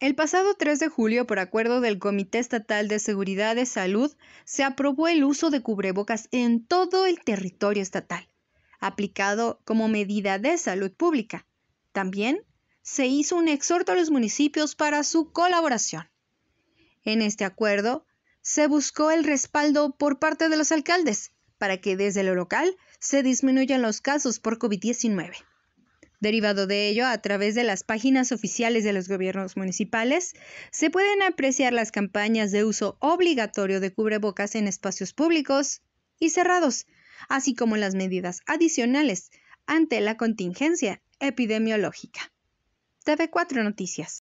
El pasado 3 de julio, por acuerdo del Comité Estatal de Seguridad de Salud, se aprobó el uso de cubrebocas en todo el territorio estatal, aplicado como medida de salud pública. También se hizo un exhorto a los municipios para su colaboración. En este acuerdo, se buscó el respaldo por parte de los alcaldes para que desde lo local se disminuyan los casos por COVID-19. Derivado de ello, a través de las páginas oficiales de los gobiernos municipales, se pueden apreciar las campañas de uso obligatorio de cubrebocas en espacios públicos y cerrados, así como las medidas adicionales ante la contingencia epidemiológica. TV4 Noticias.